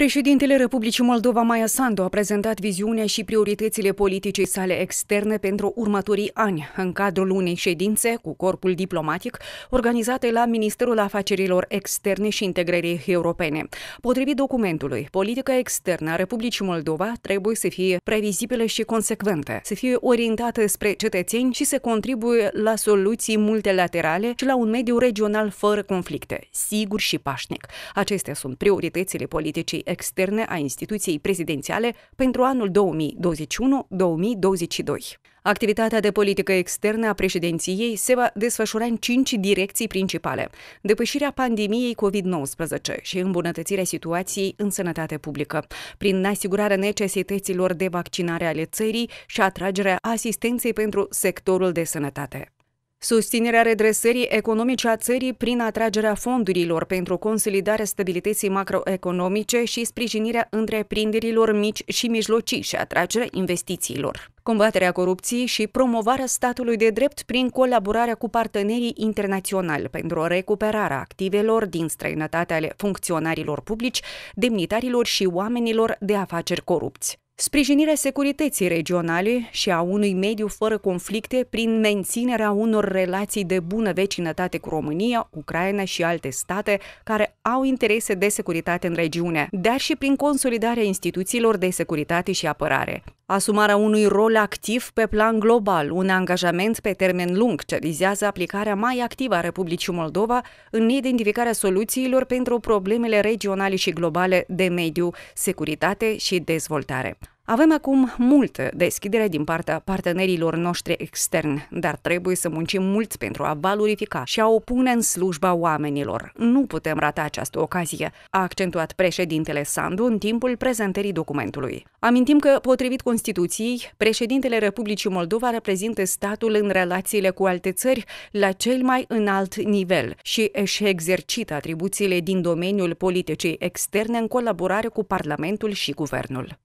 Președintele Republicii Moldova, Maia Sandu, a prezentat viziunea și prioritățile politicii sale externe pentru următorii ani, în cadrul unei ședințe cu corpul diplomatic organizate la Ministerul Afacerilor Externe și Integrării Europene. Potrivit documentului, politica externă a Republicii Moldova trebuie să fie previzibilă și consecventă, să fie orientată spre cetățeni și să contribuie la soluții multilaterale și la un mediu regional fără conflicte, sigur și pașnic. Acestea sunt prioritățile politicii externe a instituției prezidențiale pentru anul 2021-2022. Activitatea de politică externă a președinției se va desfășura în cinci direcții principale. Depășirea pandemiei COVID-19 și îmbunătățirea situației în sănătate publică, prin asigurarea necesităților de vaccinare ale țării și atragerea asistenței pentru sectorul de sănătate. Susținerea redresării economice a țării prin atragerea fondurilor pentru consolidarea stabilității macroeconomice și sprijinirea întreprinderilor mici și mijlocii și atragerea investițiilor. Combaterea corupției și promovarea statului de drept prin colaborarea cu partenerii internaționali pentru recuperarea activelor din străinătate ale funcționarilor publici, demnitarilor și oamenilor de afaceri corupți sprijinirea securității regionale și a unui mediu fără conflicte prin menținerea unor relații de bună vecinătate cu România, Ucraina și alte state care au interese de securitate în regiune, dar și prin consolidarea instituțiilor de securitate și apărare. Asumarea unui rol activ pe plan global, un angajament pe termen lung ce vizează aplicarea mai activă a Republicii Moldova în identificarea soluțiilor pentru problemele regionale și globale de mediu, securitate și dezvoltare. Avem acum multă deschidere din partea partenerilor noștri externi, dar trebuie să muncim mult pentru a valorifica și a o pune în slujba oamenilor. Nu putem rata această ocazie, a accentuat președintele Sandu în timpul prezentării documentului. Amintim că, potrivit Constituției, președintele Republicii Moldova reprezintă statul în relațiile cu alte țări la cel mai înalt nivel și își exercită atribuțiile din domeniul politicii externe în colaborare cu Parlamentul și Guvernul.